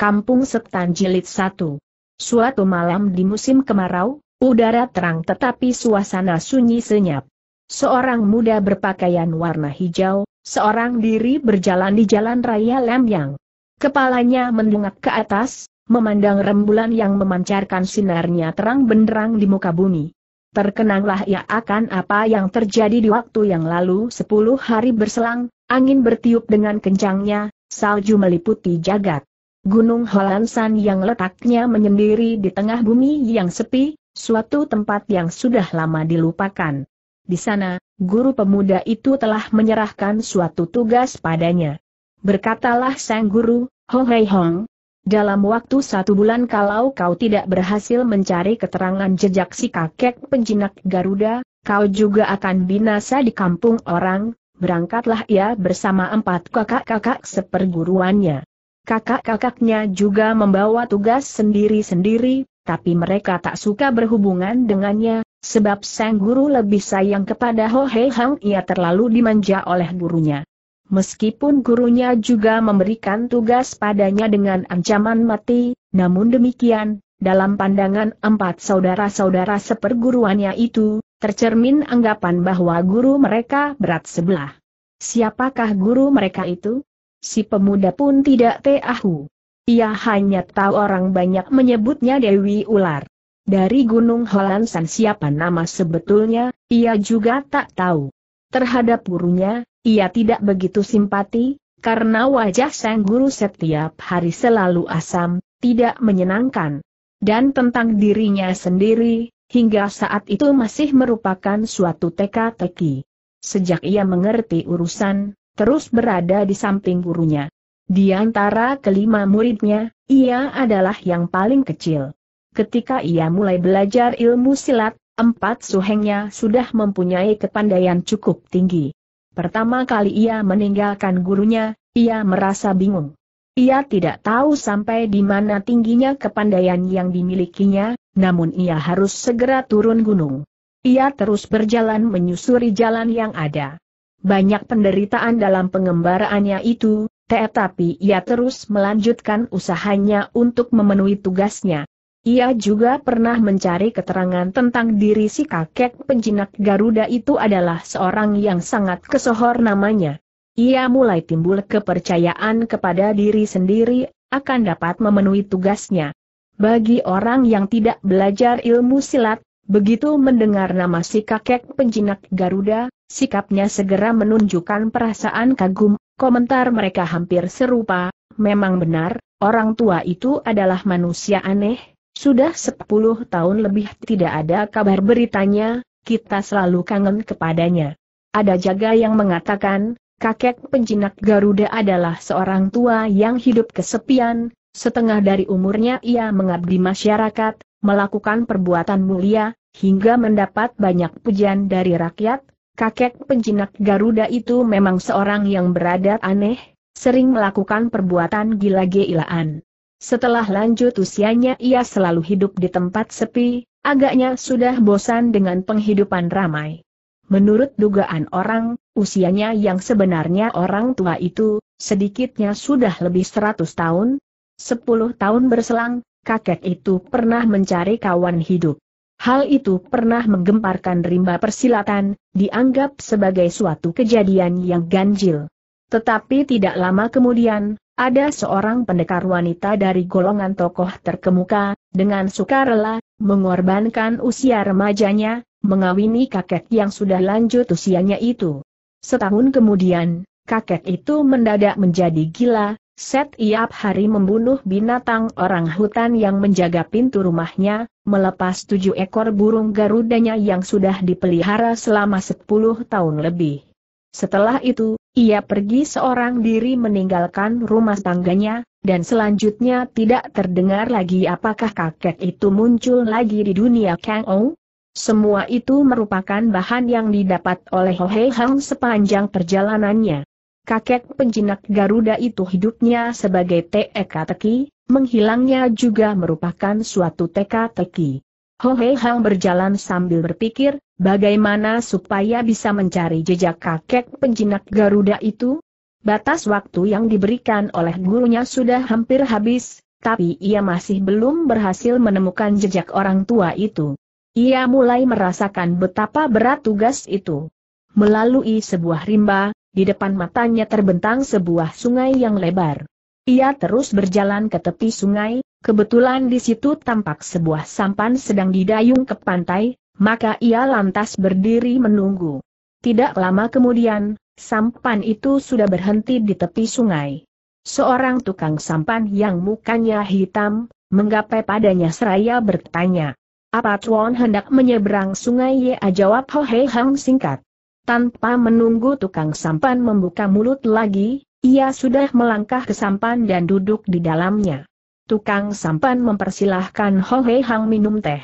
Kampung Setan Jilid 1. Suatu malam di musim kemarau, udara terang tetapi suasana sunyi senyap. Seorang muda berpakaian warna hijau, seorang diri berjalan di jalan raya Lemyang. Kepalanya mendungak ke atas, memandang rembulan yang memancarkan sinarnya terang benderang di muka bumi. Terkenanglah ia akan apa yang terjadi di waktu yang lalu sepuluh hari berselang, angin bertiup dengan kencangnya, salju meliputi jagat. Gunung Holansan yang letaknya menyendiri di tengah bumi yang sepi, suatu tempat yang sudah lama dilupakan. Di sana, guru pemuda itu telah menyerahkan suatu tugas padanya. Berkatalah sang guru, Hong Hei Hong, dalam waktu satu bulan kalau kau tidak berhasil mencari keterangan jejak si kakek penjinak Garuda, kau juga akan binasa di kampung orang, berangkatlah ia bersama empat kakak-kakak seperguruannya. Kakak-kakaknya juga membawa tugas sendiri-sendiri, tapi mereka tak suka berhubungan dengannya, sebab sang guru lebih sayang kepada Ho Hei Hang ia terlalu dimanja oleh gurunya. Meskipun gurunya juga memberikan tugas padanya dengan ancaman mati, namun demikian, dalam pandangan empat saudara-saudara seperguruannya itu, tercermin anggapan bahwa guru mereka berat sebelah. Siapakah guru mereka itu? si pemuda pun tidak tahu. Ia hanya tahu orang banyak menyebutnya Dewi Ular. Dari Gunung Holansan siapa nama sebetulnya, ia juga tak tahu. Terhadap gurunya, ia tidak begitu simpati, karena wajah sang guru setiap hari selalu asam, tidak menyenangkan. Dan tentang dirinya sendiri, hingga saat itu masih merupakan suatu teka-teki. Sejak ia mengerti urusan terus berada di samping gurunya. Di antara kelima muridnya, ia adalah yang paling kecil. Ketika ia mulai belajar ilmu silat, empat suhengnya sudah mempunyai kepandaian cukup tinggi. Pertama kali ia meninggalkan gurunya, ia merasa bingung. Ia tidak tahu sampai di mana tingginya kepandaian yang dimilikinya, namun ia harus segera turun gunung. Ia terus berjalan menyusuri jalan yang ada banyak penderitaan dalam pengembaraannya itu, tetapi ia terus melanjutkan usahanya untuk memenuhi tugasnya. Ia juga pernah mencari keterangan tentang diri si kakek penjinak Garuda itu adalah seorang yang sangat kesohor namanya. Ia mulai timbul kepercayaan kepada diri sendiri, akan dapat memenuhi tugasnya. Bagi orang yang tidak belajar ilmu silat, begitu mendengar nama si kakek penjinak Garuda, Sikapnya segera menunjukkan perasaan kagum, komentar mereka hampir serupa, memang benar, orang tua itu adalah manusia aneh, sudah sepuluh tahun lebih tidak ada kabar beritanya, kita selalu kangen kepadanya. Ada jaga yang mengatakan, kakek penjinak Garuda adalah seorang tua yang hidup kesepian, setengah dari umurnya ia mengabdi masyarakat, melakukan perbuatan mulia, hingga mendapat banyak pujian dari rakyat, kakek penjinak Garuda itu memang seorang yang beradat aneh, sering melakukan perbuatan gila-gilaan. Setelah lanjut usianya ia selalu hidup di tempat sepi, agaknya sudah bosan dengan penghidupan ramai. Menurut dugaan orang, usianya yang sebenarnya orang tua itu, sedikitnya sudah lebih seratus tahun. Sepuluh tahun berselang, kakek itu pernah mencari kawan hidup. Hal itu pernah menggemparkan rimba persilatan, dianggap sebagai suatu kejadian yang ganjil. Tetapi tidak lama kemudian, ada seorang pendekar wanita dari golongan tokoh terkemuka, dengan sukarela, mengorbankan usia remajanya, mengawini kakek yang sudah lanjut usianya itu. Setahun kemudian, kakek itu mendadak menjadi gila, setiap hari membunuh binatang orang hutan yang menjaga pintu rumahnya, melepas tujuh ekor burung garudanya yang sudah dipelihara selama sepuluh tahun lebih. Setelah itu, ia pergi seorang diri meninggalkan rumah tangganya, dan selanjutnya tidak terdengar lagi apakah kakek itu muncul lagi di dunia Kang Ou. Semua itu merupakan bahan yang didapat oleh Ho Hei Hang sepanjang perjalanannya kakek penjinak Garuda itu hidupnya sebagai teka-teki, menghilangnya juga merupakan suatu teka-teki. Hei Hang berjalan sambil berpikir, bagaimana supaya bisa mencari jejak kakek penjinak Garuda itu? Batas waktu yang diberikan oleh gurunya sudah hampir habis, tapi ia masih belum berhasil menemukan jejak orang tua itu. Ia mulai merasakan betapa berat tugas itu. Melalui sebuah rimba, di depan matanya terbentang sebuah sungai yang lebar. Ia terus berjalan ke tepi sungai, kebetulan di situ tampak sebuah sampan sedang didayung ke pantai, maka ia lantas berdiri menunggu. Tidak lama kemudian, sampan itu sudah berhenti di tepi sungai. Seorang tukang sampan yang mukanya hitam, menggapai padanya seraya bertanya. Apa tuan hendak menyeberang sungai ya jawab Ho Hei Hang singkat. Tanpa menunggu tukang sampan membuka mulut lagi, ia sudah melangkah ke sampan dan duduk di dalamnya. Tukang sampan mempersilahkan Ho Hei Hang minum teh.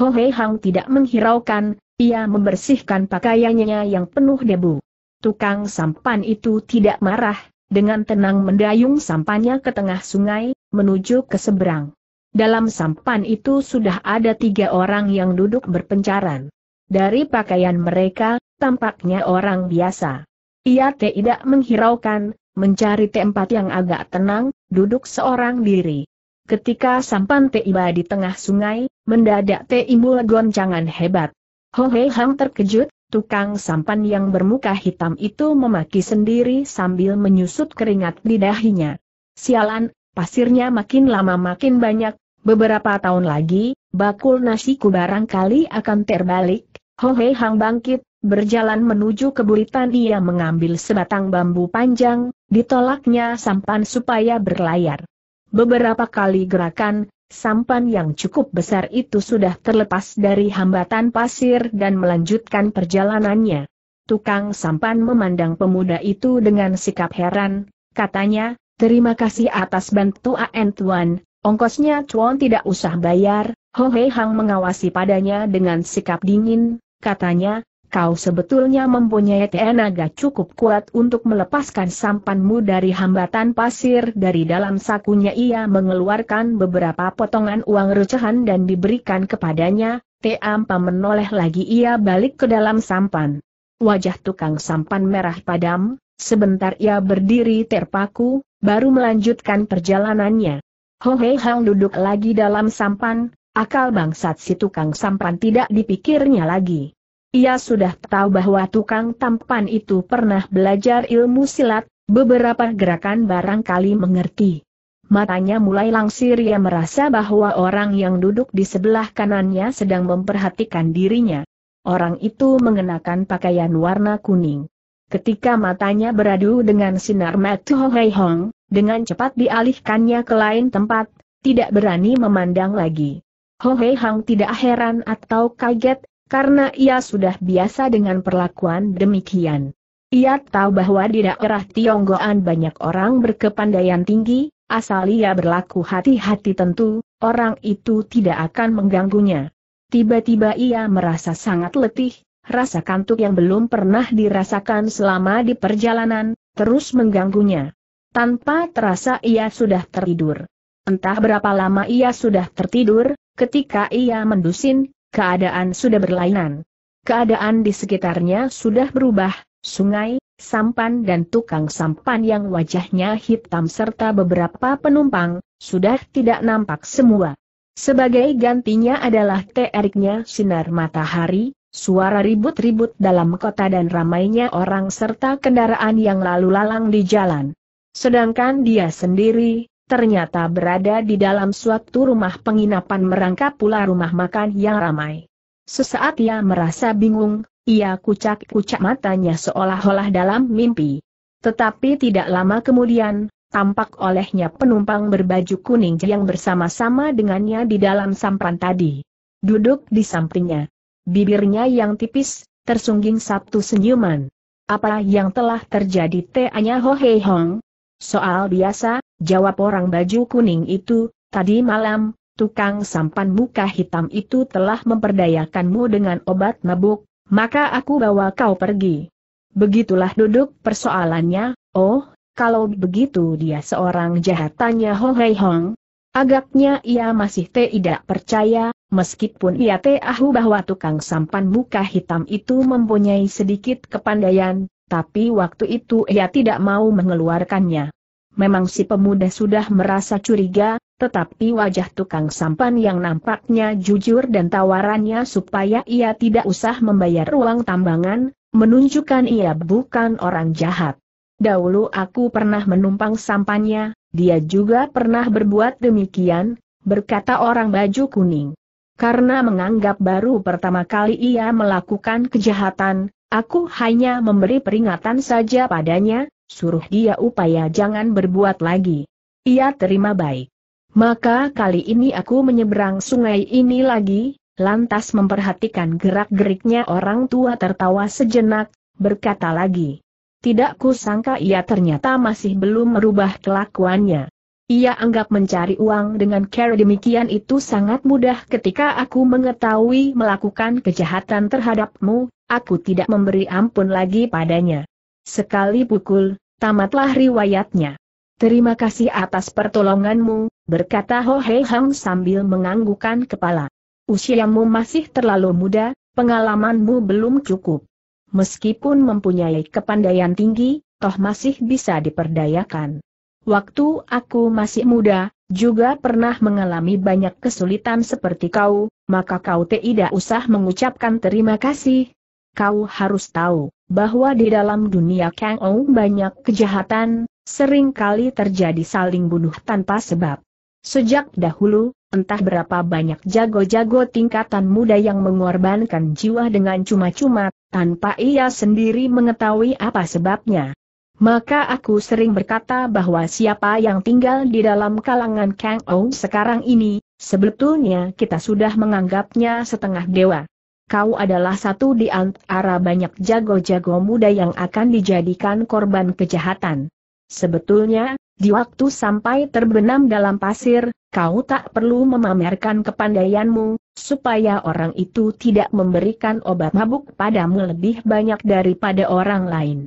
Ho Hei Hang tidak menghiraukan, ia membersihkan pakaiannya yang penuh debu. Tukang sampan itu tidak marah, dengan tenang mendayung sampannya ke tengah sungai, menuju ke seberang. Dalam sampan itu sudah ada tiga orang yang duduk berpencaran. Dari pakaian mereka, tampaknya orang biasa. Ia tidak menghiraukan, mencari tempat yang agak tenang, duduk seorang diri. Ketika sampan tiba di tengah sungai, mendadak timbul goncangan hebat. Ho Hei Hang terkejut, tukang sampan yang bermuka hitam itu memaki sendiri sambil menyusut keringat di dahinya. Sialan, pasirnya makin lama makin banyak, beberapa tahun lagi, bakul nasiku barangkali akan terbalik, Ho Hei Hang bangkit, berjalan menuju kebulitan ia mengambil sebatang bambu panjang, ditolaknya sampan supaya berlayar. Beberapa kali gerakan, sampan yang cukup besar itu sudah terlepas dari hambatan pasir dan melanjutkan perjalanannya. Tukang sampan memandang pemuda itu dengan sikap heran, katanya, terima kasih atas bantuan tuan, ongkosnya cuan tidak usah bayar, Ho Hei Hang mengawasi padanya dengan sikap dingin, katanya, kau sebetulnya mempunyai tenaga cukup kuat untuk melepaskan sampanmu dari hambatan pasir. Dari dalam sakunya ia mengeluarkan beberapa potongan uang recehan dan diberikan kepadanya, Teampa menoleh lagi ia balik ke dalam sampan. Wajah tukang sampan merah padam, sebentar ia berdiri terpaku, baru melanjutkan perjalanannya. Ho Hei Hang duduk lagi dalam sampan, Akal bangsat si tukang sampan tidak dipikirnya lagi. Ia sudah tahu bahwa tukang tampan itu pernah belajar ilmu silat, beberapa gerakan barangkali mengerti. Matanya mulai langsir ia merasa bahwa orang yang duduk di sebelah kanannya sedang memperhatikan dirinya. Orang itu mengenakan pakaian warna kuning. Ketika matanya beradu dengan sinar Ho Hei Hong, dengan cepat dialihkannya ke lain tempat, tidak berani memandang lagi. Ho Hei Hang tidak heran atau kaget, karena ia sudah biasa dengan perlakuan demikian. Ia tahu bahwa di daerah Tionggoan banyak orang berkepandaian tinggi, asal ia berlaku hati-hati tentu, orang itu tidak akan mengganggunya. Tiba-tiba ia merasa sangat letih, rasa kantuk yang belum pernah dirasakan selama di perjalanan, terus mengganggunya. Tanpa terasa ia sudah tertidur. Entah berapa lama ia sudah tertidur, Ketika ia mendusin, keadaan sudah berlainan. Keadaan di sekitarnya sudah berubah, sungai, sampan dan tukang sampan yang wajahnya hitam serta beberapa penumpang, sudah tidak nampak semua. Sebagai gantinya adalah teriknya sinar matahari, suara ribut-ribut dalam kota dan ramainya orang serta kendaraan yang lalu lalang di jalan. Sedangkan dia sendiri, ternyata berada di dalam suatu rumah penginapan merangkap pula rumah makan yang ramai. Sesaat ia merasa bingung, ia kucak-kucak matanya seolah-olah dalam mimpi. Tetapi tidak lama kemudian, tampak olehnya penumpang berbaju kuning yang bersama-sama dengannya di dalam sampan tadi. Duduk di sampingnya. Bibirnya yang tipis, tersungging satu senyuman. Apa yang telah terjadi teanya Ho Hei Hong? Soal biasa, Jawab orang baju kuning itu, tadi malam, tukang sampan muka hitam itu telah memperdayakanmu dengan obat mabuk, maka aku bawa kau pergi. Begitulah duduk persoalannya, oh, kalau begitu dia seorang jahat tanya Ho Hei Hong. Agaknya ia masih tidak percaya, meskipun ia tahu bahwa tukang sampan muka hitam itu mempunyai sedikit kepandaian, tapi waktu itu ia tidak mau mengeluarkannya. Memang si pemuda sudah merasa curiga, tetapi wajah tukang sampan yang nampaknya jujur dan tawarannya supaya ia tidak usah membayar uang tambangan, menunjukkan ia bukan orang jahat. Dahulu aku pernah menumpang sampannya, dia juga pernah berbuat demikian, berkata orang baju kuning. Karena menganggap baru pertama kali ia melakukan kejahatan, aku hanya memberi peringatan saja padanya, suruh dia upaya jangan berbuat lagi. Ia terima baik. Maka kali ini aku menyeberang sungai ini lagi, lantas memperhatikan gerak-geriknya orang tua tertawa sejenak, berkata lagi. Tidak kusangka ia ternyata masih belum merubah kelakuannya. Ia anggap mencari uang dengan cara demikian itu sangat mudah ketika aku mengetahui melakukan kejahatan terhadapmu, aku tidak memberi ampun lagi padanya. Sekali pukul, tamatlah riwayatnya. Terima kasih atas pertolonganmu, berkata Ho Hei Hang sambil menganggukkan kepala. Usiamu masih terlalu muda, pengalamanmu belum cukup. Meskipun mempunyai kepandaian tinggi, toh masih bisa diperdayakan. Waktu aku masih muda, juga pernah mengalami banyak kesulitan seperti kau, maka kau tidak usah mengucapkan terima kasih. Kau harus tahu, bahwa di dalam dunia Kang Ou banyak kejahatan, sering kali terjadi saling bunuh tanpa sebab. Sejak dahulu, entah berapa banyak jago-jago tingkatan muda yang mengorbankan jiwa dengan cuma-cuma, tanpa ia sendiri mengetahui apa sebabnya. Maka aku sering berkata bahwa siapa yang tinggal di dalam kalangan Kang Ou sekarang ini, sebetulnya kita sudah menganggapnya setengah dewa kau adalah satu di antara banyak jago-jago muda yang akan dijadikan korban kejahatan. Sebetulnya, di waktu sampai terbenam dalam pasir, kau tak perlu memamerkan kepandaianmu, supaya orang itu tidak memberikan obat mabuk padamu lebih banyak daripada orang lain.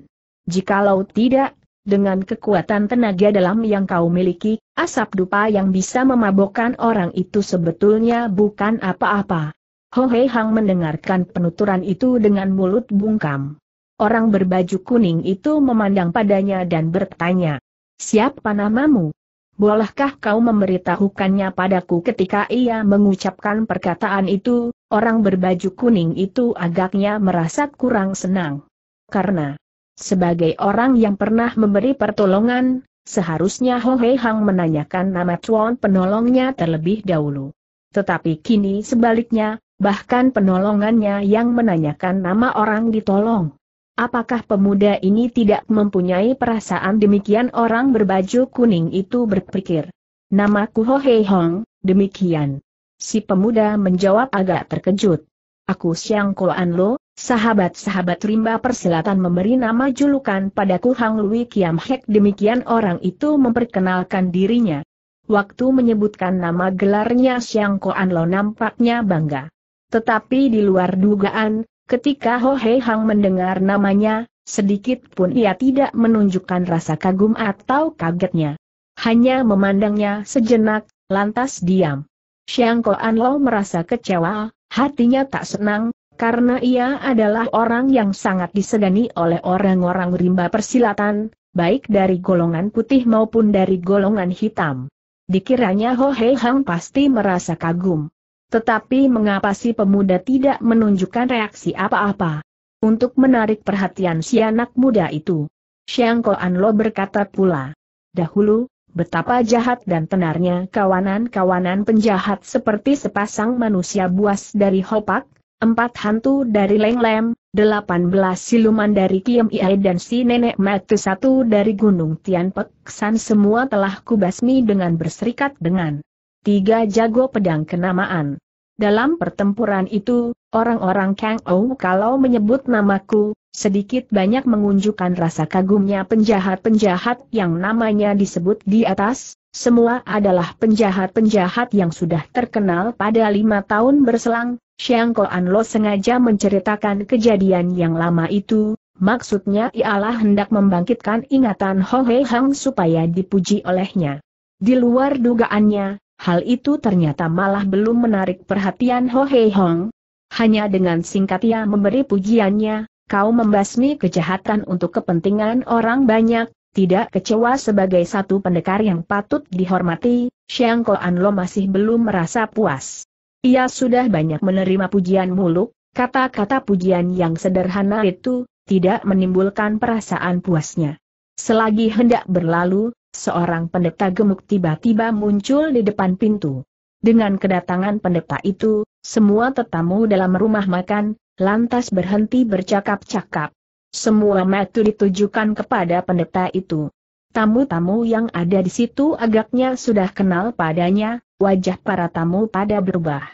Jikalau tidak, dengan kekuatan tenaga dalam yang kau miliki, asap dupa yang bisa memabokkan orang itu sebetulnya bukan apa-apa. Ho Hei Hang mendengarkan penuturan itu dengan mulut bungkam. Orang berbaju kuning itu memandang padanya dan bertanya, Siapa namamu? Bolehkah kau memberitahukannya padaku ketika ia mengucapkan perkataan itu, orang berbaju kuning itu agaknya merasa kurang senang. Karena, sebagai orang yang pernah memberi pertolongan, seharusnya Ho Hei Hang menanyakan nama Chuan penolongnya terlebih dahulu. Tetapi kini sebaliknya, Bahkan penolongannya yang menanyakan nama orang ditolong. Apakah pemuda ini tidak mempunyai perasaan demikian orang berbaju kuning itu berpikir. Namaku Ho Hei Hong, demikian. Si pemuda menjawab agak terkejut. Aku Siang Ko An Lo, sahabat-sahabat rimba persilatan memberi nama julukan padaku Hang Lui Kiam Hek demikian orang itu memperkenalkan dirinya. Waktu menyebutkan nama gelarnya Siang Ko An Lo nampaknya bangga. Tetapi di luar dugaan, ketika Ho Hei Hang mendengar namanya, sedikit pun ia tidak menunjukkan rasa kagum atau kagetnya. Hanya memandangnya sejenak, lantas diam. Xiang Koan Lo merasa kecewa, hatinya tak senang, karena ia adalah orang yang sangat disegani oleh orang-orang rimba persilatan, baik dari golongan putih maupun dari golongan hitam. Dikiranya Ho Hei Hang pasti merasa kagum. Tetapi mengapa si pemuda tidak menunjukkan reaksi apa-apa? Untuk menarik perhatian si anak muda itu. Xiang An Lo berkata pula. Dahulu, betapa jahat dan tenarnya kawanan-kawanan penjahat seperti sepasang manusia buas dari Hopak, empat hantu dari Leng Lem, delapan belas siluman dari Kiem Iai dan si nenek mati satu dari Gunung Tianpek San semua telah kubasmi dengan berserikat dengan tiga jago pedang kenamaan. Dalam pertempuran itu, orang-orang Kang Ou kalau menyebut namaku, sedikit banyak mengunjukkan rasa kagumnya penjahat-penjahat yang namanya disebut di atas, semua adalah penjahat-penjahat yang sudah terkenal pada lima tahun berselang, Xiang Koan Lo sengaja menceritakan kejadian yang lama itu, maksudnya ialah hendak membangkitkan ingatan Ho Hei Hang supaya dipuji olehnya. Di luar dugaannya, Hal itu ternyata malah belum menarik perhatian Ho Hei Hong. Hanya dengan singkat ia memberi pujiannya, kau membasmi kejahatan untuk kepentingan orang banyak, tidak kecewa sebagai satu pendekar yang patut dihormati, Xiang An Lo masih belum merasa puas. Ia sudah banyak menerima pujian muluk, kata-kata pujian yang sederhana itu, tidak menimbulkan perasaan puasnya. Selagi hendak berlalu, seorang pendeta gemuk tiba-tiba muncul di depan pintu. Dengan kedatangan pendeta itu, semua tetamu dalam rumah makan, lantas berhenti bercakap-cakap. Semua mata ditujukan kepada pendeta itu. Tamu-tamu yang ada di situ agaknya sudah kenal padanya, wajah para tamu pada berubah.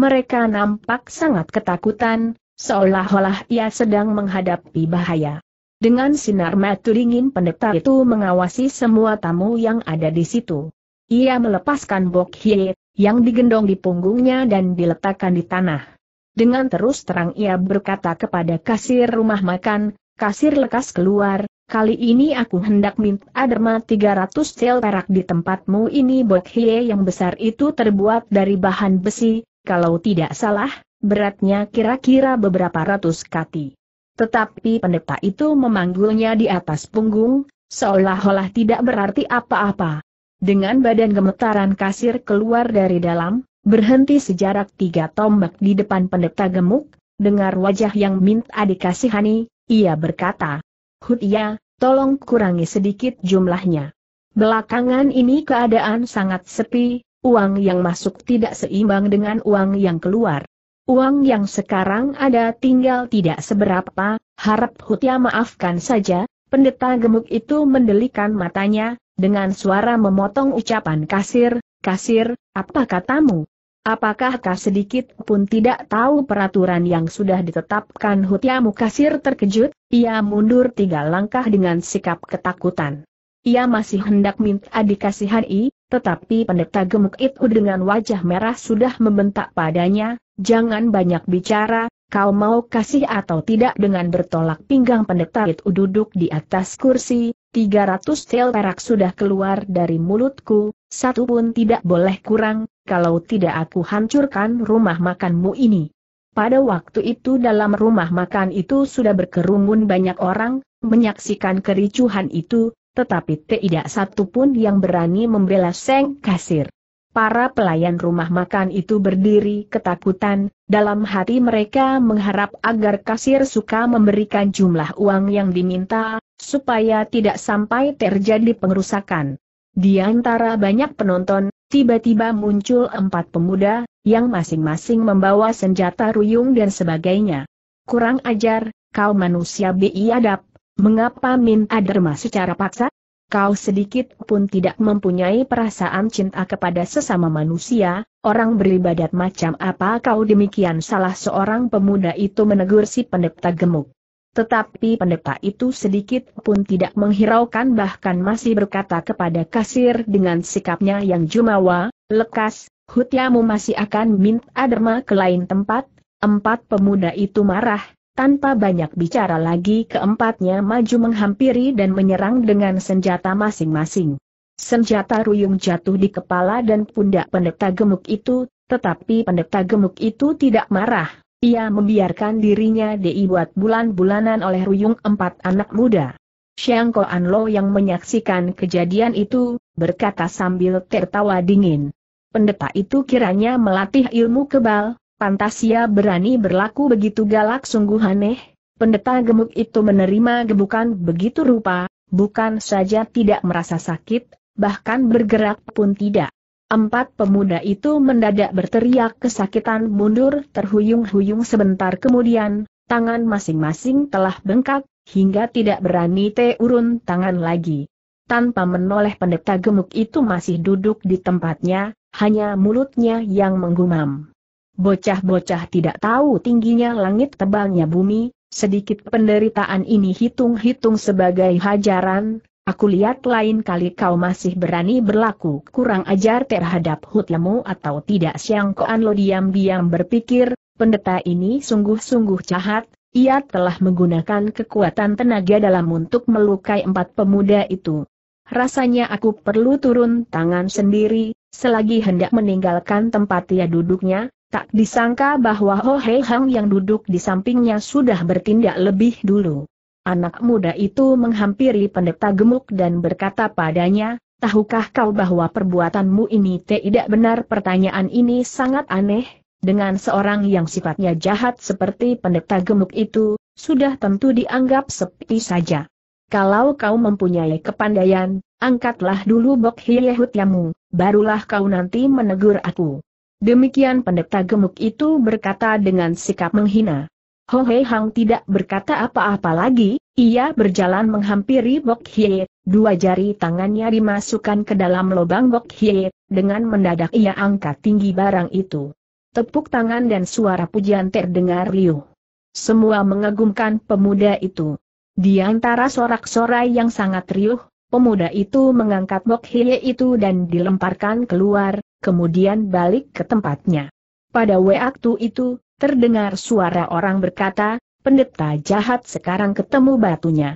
Mereka nampak sangat ketakutan, seolah-olah ia sedang menghadapi bahaya. Dengan sinar mata dingin pendeta itu mengawasi semua tamu yang ada di situ. Ia melepaskan Bok Hye, yang digendong di punggungnya dan diletakkan di tanah. Dengan terus terang ia berkata kepada kasir rumah makan, kasir lekas keluar, kali ini aku hendak minta derma 300 sel perak di tempatmu ini bok hie yang besar itu terbuat dari bahan besi, kalau tidak salah, beratnya kira-kira beberapa ratus kati. Tetapi pendeta itu memanggulnya di atas punggung, seolah-olah tidak berarti apa-apa. Dengan badan gemetaran kasir keluar dari dalam, berhenti sejarak tiga tombak di depan pendeta gemuk, dengar wajah yang minta dikasihani, ia berkata, Hutia, ya, tolong kurangi sedikit jumlahnya. Belakangan ini keadaan sangat sepi, uang yang masuk tidak seimbang dengan uang yang keluar. Uang yang sekarang ada tinggal tidak seberapa, harap Hutia maafkan saja, pendeta gemuk itu mendelikan matanya, dengan suara memotong ucapan kasir, kasir, apa katamu? Apakah kau sedikit pun tidak tahu peraturan yang sudah ditetapkan Hutiamu kasir terkejut, ia mundur tiga langkah dengan sikap ketakutan. Ia masih hendak minta dikasihani, tetapi pendeta gemuk itu dengan wajah merah sudah membentak padanya, jangan banyak bicara, kau mau kasih atau tidak dengan bertolak pinggang pendeta itu duduk di atas kursi, 300 tel perak sudah keluar dari mulutku, satu pun tidak boleh kurang, kalau tidak aku hancurkan rumah makanmu ini. Pada waktu itu dalam rumah makan itu sudah berkerumun banyak orang, menyaksikan kericuhan itu, tetapi tidak satu pun yang berani membela Seng Kasir. Para pelayan rumah makan itu berdiri ketakutan, dalam hati mereka mengharap agar kasir suka memberikan jumlah uang yang diminta, supaya tidak sampai terjadi pengerusakan. Di antara banyak penonton, tiba-tiba muncul empat pemuda, yang masing-masing membawa senjata ruyung dan sebagainya. Kurang ajar, kau manusia biadab, Mengapa Min Aderma secara paksa? Kau sedikit pun tidak mempunyai perasaan cinta kepada sesama manusia, orang beribadat macam apa kau demikian salah seorang pemuda itu menegur si pendeta gemuk. Tetapi pendeta itu sedikit pun tidak menghiraukan bahkan masih berkata kepada kasir dengan sikapnya yang jumawa, lekas, hutiamu masih akan mint derma ke lain tempat, empat pemuda itu marah, tanpa banyak bicara lagi keempatnya maju menghampiri dan menyerang dengan senjata masing-masing. Senjata ruyung jatuh di kepala dan pundak pendeta gemuk itu, tetapi pendeta gemuk itu tidak marah. Ia membiarkan dirinya dibuat bulan-bulanan oleh ruyung empat anak muda. Xiang Anlo Lo yang menyaksikan kejadian itu, berkata sambil tertawa dingin. Pendeta itu kiranya melatih ilmu kebal, Pantas ia berani berlaku begitu galak sungguh aneh, pendeta gemuk itu menerima gebukan begitu rupa, bukan saja tidak merasa sakit, bahkan bergerak pun tidak. Empat pemuda itu mendadak berteriak kesakitan mundur terhuyung-huyung sebentar kemudian, tangan masing-masing telah bengkak, hingga tidak berani teurun tangan lagi. Tanpa menoleh pendeta gemuk itu masih duduk di tempatnya, hanya mulutnya yang menggumam. Bocah-bocah tidak tahu tingginya langit tebalnya bumi, sedikit penderitaan ini hitung-hitung sebagai hajaran, aku lihat lain kali kau masih berani berlaku kurang ajar terhadap hutlemu atau tidak siang koan lo diam-diam berpikir, pendeta ini sungguh-sungguh jahat, ia telah menggunakan kekuatan tenaga dalam untuk melukai empat pemuda itu. Rasanya aku perlu turun tangan sendiri, selagi hendak meninggalkan tempat ia duduknya, Tak disangka bahwa Ho Hei Hang yang duduk di sampingnya sudah bertindak lebih dulu. Anak muda itu menghampiri pendeta gemuk dan berkata padanya, Tahukah kau bahwa perbuatanmu ini tidak benar? Pertanyaan ini sangat aneh, dengan seorang yang sifatnya jahat seperti pendeta gemuk itu, sudah tentu dianggap sepi saja. Kalau kau mempunyai kepandaian, angkatlah dulu bok hiyehutyamu, barulah kau nanti menegur aku. Demikian pendeta gemuk itu berkata dengan sikap menghina. Ho Hei Hang tidak berkata apa-apa lagi, ia berjalan menghampiri Bok Hye, dua jari tangannya dimasukkan ke dalam lubang Bok Hye, dengan mendadak ia angkat tinggi barang itu. Tepuk tangan dan suara pujian terdengar riuh. Semua mengagumkan pemuda itu. Di antara sorak-sorai yang sangat riuh, pemuda itu mengangkat Bok Hye itu dan dilemparkan keluar, kemudian balik ke tempatnya. Pada waktu itu, terdengar suara orang berkata, pendeta jahat sekarang ketemu batunya.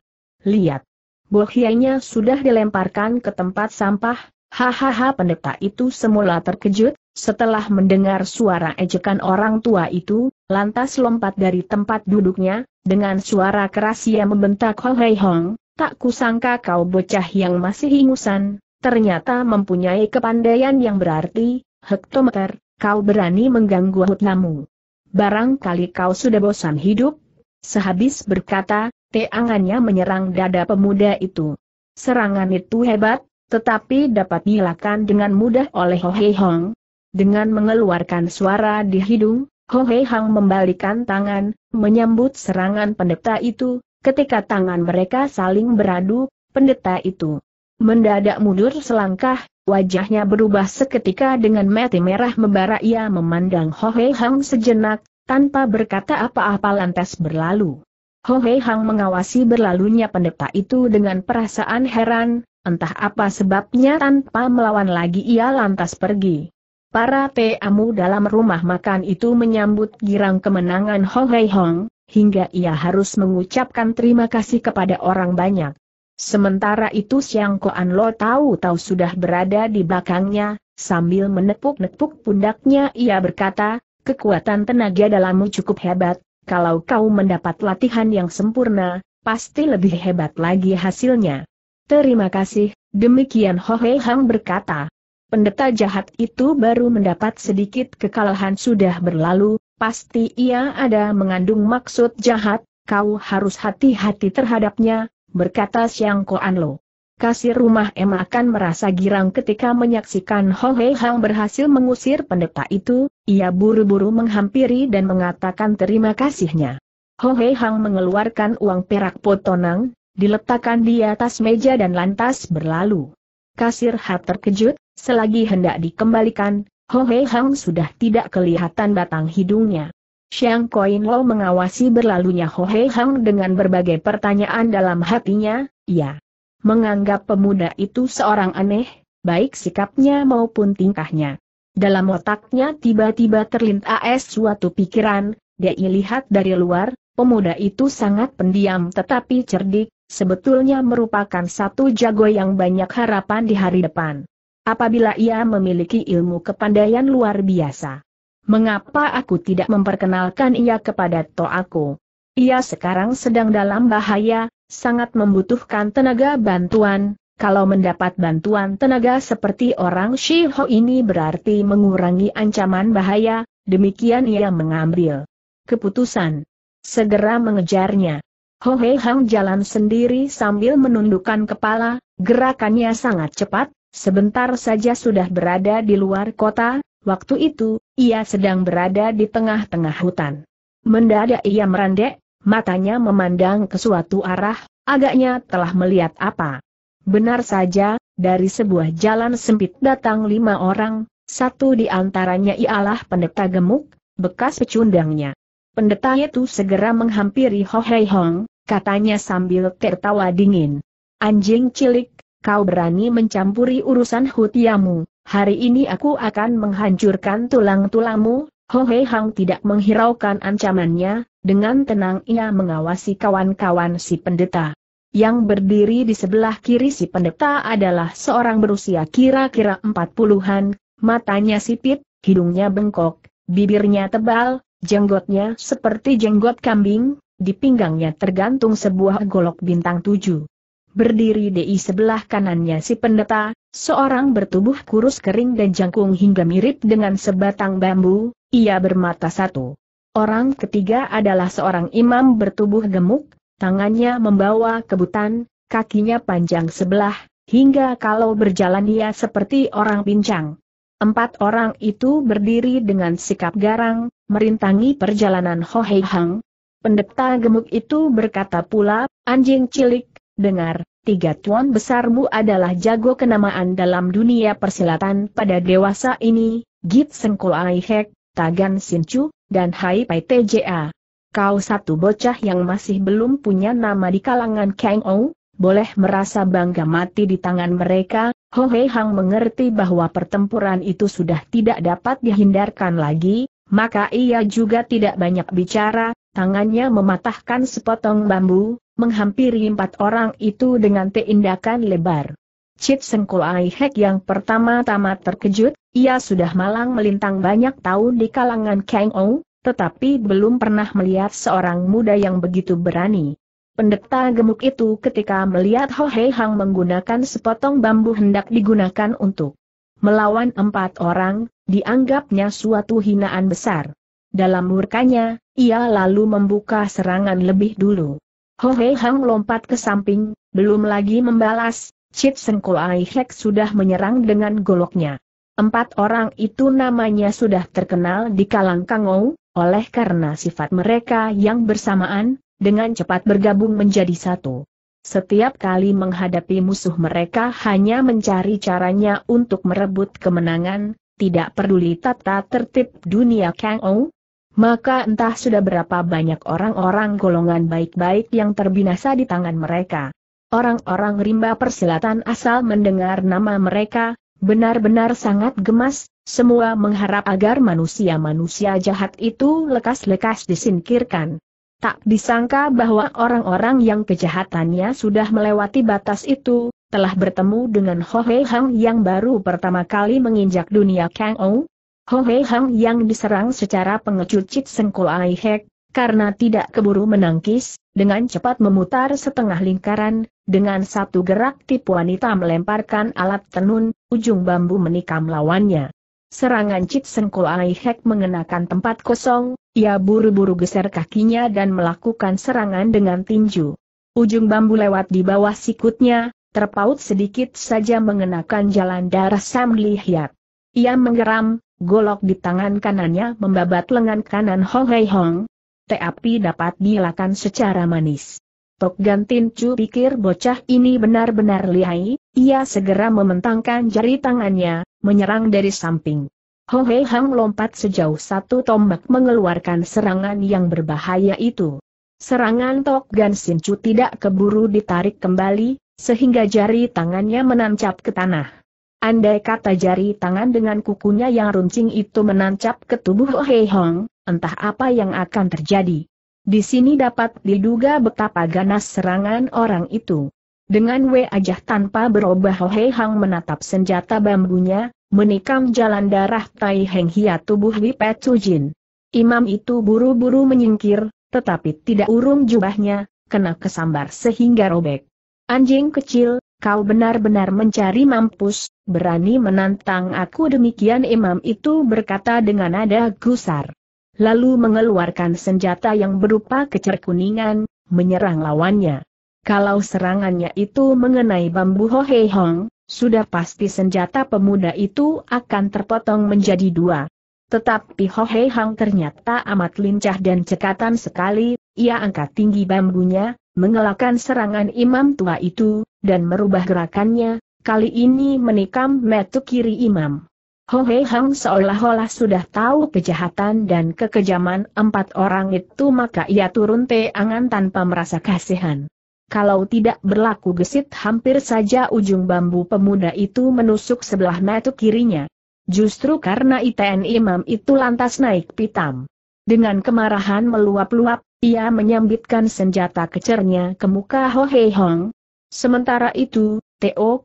Lihat. bohianya sudah dilemparkan ke tempat sampah, hahaha pendeta itu semula terkejut, setelah mendengar suara ejekan orang tua itu, lantas lompat dari tempat duduknya, dengan suara keras ia membentak Ho Hei Hong, tak kusangka kau bocah yang masih ingusan, ternyata mempunyai kepandaian yang berarti, Hektometer, kau berani mengganggu hutnamu. Barangkali kau sudah bosan hidup? Sehabis berkata, teangannya menyerang dada pemuda itu. Serangan itu hebat, tetapi dapat dilakukan dengan mudah oleh Ho Hei Hong. Dengan mengeluarkan suara di hidung, Ho Hei Hong membalikan tangan, menyambut serangan pendeta itu, ketika tangan mereka saling beradu, pendeta itu Mendadak mundur selangkah, wajahnya berubah seketika dengan mati merah membara ia memandang Ho Hei Hang sejenak, tanpa berkata apa-apa lantas berlalu. Ho Hei Hang mengawasi berlalunya pendeta itu dengan perasaan heran, entah apa sebabnya tanpa melawan lagi ia lantas pergi. Para tamu dalam rumah makan itu menyambut girang kemenangan Ho Hei Hong, hingga ia harus mengucapkan terima kasih kepada orang banyak. Sementara itu Siang Koan Lo tahu-tahu sudah berada di belakangnya, sambil menepuk-nepuk pundaknya ia berkata, kekuatan tenaga dalammu cukup hebat, kalau kau mendapat latihan yang sempurna, pasti lebih hebat lagi hasilnya. Terima kasih, demikian Ho Hei Hang berkata. Pendeta jahat itu baru mendapat sedikit kekalahan sudah berlalu, pasti ia ada mengandung maksud jahat, kau harus hati-hati terhadapnya, berkata siang Koan Lo. Kasir rumah M akan merasa girang ketika menyaksikan Ho Hei Hang berhasil mengusir pendeta itu, ia buru-buru menghampiri dan mengatakan terima kasihnya. Ho Hei Hang mengeluarkan uang perak potonang, diletakkan di atas meja dan lantas berlalu. Kasir hat terkejut, selagi hendak dikembalikan, Ho Hei Hang sudah tidak kelihatan batang hidungnya. Xiang Koin Lo mengawasi berlalunya Ho Hei Hang dengan berbagai pertanyaan dalam hatinya, ya. Menganggap pemuda itu seorang aneh, baik sikapnya maupun tingkahnya. Dalam otaknya tiba-tiba terlintas suatu pikiran, dia lihat dari luar, pemuda itu sangat pendiam tetapi cerdik, sebetulnya merupakan satu jago yang banyak harapan di hari depan. Apabila ia memiliki ilmu kepandaian luar biasa Mengapa aku tidak memperkenalkan ia kepada Toaku? Ia sekarang sedang dalam bahaya, sangat membutuhkan tenaga bantuan. Kalau mendapat bantuan tenaga seperti orang Shiho ini berarti mengurangi ancaman bahaya, demikian ia mengambil keputusan. Segera mengejarnya. Ho Hei Hang jalan sendiri sambil menundukkan kepala, gerakannya sangat cepat, sebentar saja sudah berada di luar kota, waktu itu, ia sedang berada di tengah-tengah hutan. Mendadak ia merandek, matanya memandang ke suatu arah, agaknya telah melihat apa. Benar saja, dari sebuah jalan sempit datang lima orang, satu di antaranya ialah pendeta gemuk, bekas pecundangnya. Pendeta itu segera menghampiri Ho Hei Hong, katanya sambil tertawa dingin. Anjing cilik, kau berani mencampuri urusan hutiamu, hari ini aku akan menghancurkan tulang-tulangmu, Hohe Hang tidak menghiraukan ancamannya, dengan tenang ia mengawasi kawan-kawan si pendeta. Yang berdiri di sebelah kiri si pendeta adalah seorang berusia kira-kira empat puluhan, matanya sipit, hidungnya bengkok, bibirnya tebal, jenggotnya seperti jenggot kambing, di pinggangnya tergantung sebuah golok bintang tujuh. Berdiri di sebelah kanannya si pendeta, seorang bertubuh kurus kering dan jangkung hingga mirip dengan sebatang bambu, ia bermata satu. Orang ketiga adalah seorang imam bertubuh gemuk, tangannya membawa kebutan, kakinya panjang sebelah, hingga kalau berjalan ia seperti orang pincang. Empat orang itu berdiri dengan sikap garang, merintangi perjalanan Ho Hei Hang. Pendeta gemuk itu berkata pula, anjing cilik dengar, tiga tuan besarmu adalah jago kenamaan dalam dunia persilatan pada dewasa ini, Git Sengko Aihek, Tagan Sinchu, dan Hai Pai TJA. Kau satu bocah yang masih belum punya nama di kalangan Kang Ou, boleh merasa bangga mati di tangan mereka, Ho Hei Hang mengerti bahwa pertempuran itu sudah tidak dapat dihindarkan lagi, maka ia juga tidak banyak bicara, tangannya mematahkan sepotong bambu, menghampiri empat orang itu dengan tindakan lebar. Cit Sengko Aihek yang pertama-tama terkejut, ia sudah malang melintang banyak tahun di kalangan Kang Ou, tetapi belum pernah melihat seorang muda yang begitu berani. Pendeta gemuk itu ketika melihat Ho Hei Hang menggunakan sepotong bambu hendak digunakan untuk melawan empat orang, dianggapnya suatu hinaan besar. Dalam murkanya, ia lalu membuka serangan lebih dulu. Ho Hei Hang lompat ke samping, belum lagi membalas, Chit Sengko Ai Hek sudah menyerang dengan goloknya. Empat orang itu namanya sudah terkenal di kalang Kangou, oleh karena sifat mereka yang bersamaan, dengan cepat bergabung menjadi satu. Setiap kali menghadapi musuh mereka hanya mencari caranya untuk merebut kemenangan, tidak peduli tata tertib dunia Kangou, maka entah sudah berapa banyak orang-orang golongan baik-baik yang terbinasa di tangan mereka. Orang-orang rimba persilatan asal mendengar nama mereka, benar-benar sangat gemas, semua mengharap agar manusia-manusia jahat itu lekas-lekas disingkirkan. Tak disangka bahwa orang-orang yang kejahatannya sudah melewati batas itu, telah bertemu dengan Ho Hei Hang yang baru pertama kali menginjak dunia Kang Ou, Ho Hei Hang yang diserang secara pengecut Cit Sengkul Ai Hek, karena tidak keburu menangkis, dengan cepat memutar setengah lingkaran, dengan satu gerak tipu wanita melemparkan alat tenun, ujung bambu menikam lawannya. Serangan Cit Sengkul Ai Hek mengenakan tempat kosong, ia buru-buru geser kakinya dan melakukan serangan dengan tinju. Ujung bambu lewat di bawah sikutnya, terpaut sedikit saja mengenakan jalan darah Sam Lihyat. Ia menggeram, golok di tangan kanannya membabat lengan kanan Ho Hei Hong. Tapi dapat dilakukan secara manis. Tok Gantin Chu pikir bocah ini benar-benar lihai, ia segera mementangkan jari tangannya, menyerang dari samping. Ho Hei Hang lompat sejauh satu tombak mengeluarkan serangan yang berbahaya itu. Serangan Tok Gantin Chu tidak keburu ditarik kembali, sehingga jari tangannya menancap ke tanah. Andai kata jari tangan dengan kukunya yang runcing itu menancap ke tubuh Oh Hei Hong, entah apa yang akan terjadi. Di sini dapat diduga betapa ganas serangan orang itu. Dengan wajah tanpa berubah Oh Hei Hong menatap senjata bambunya, menikam jalan darah Tai Heng Hia tubuh Wipet Jin. Imam itu buru-buru menyingkir, tetapi tidak urung jubahnya, kena kesambar sehingga robek. Anjing kecil, Kau benar-benar mencari mampus, berani menantang aku demikian imam itu berkata dengan nada gusar. Lalu mengeluarkan senjata yang berupa kecer kuningan, menyerang lawannya. Kalau serangannya itu mengenai bambu Hong, sudah pasti senjata pemuda itu akan terpotong menjadi dua. Tetapi Hohei Hong ternyata amat lincah dan cekatan sekali, ia angkat tinggi bambunya, mengelakkan serangan imam tua itu, dan merubah gerakannya, kali ini menikam metu kiri imam. Ho Hohe Hang seolah-olah sudah tahu kejahatan dan kekejaman empat orang itu maka ia turun teangan tanpa merasa kasihan. Kalau tidak berlaku gesit hampir saja ujung bambu pemuda itu menusuk sebelah metu kirinya. Justru karena ITN Imam itu lantas naik pitam. Dengan kemarahan meluap-luap, ia menyambitkan senjata kecernya ke muka Ho Hei Hong. Sementara itu, Teo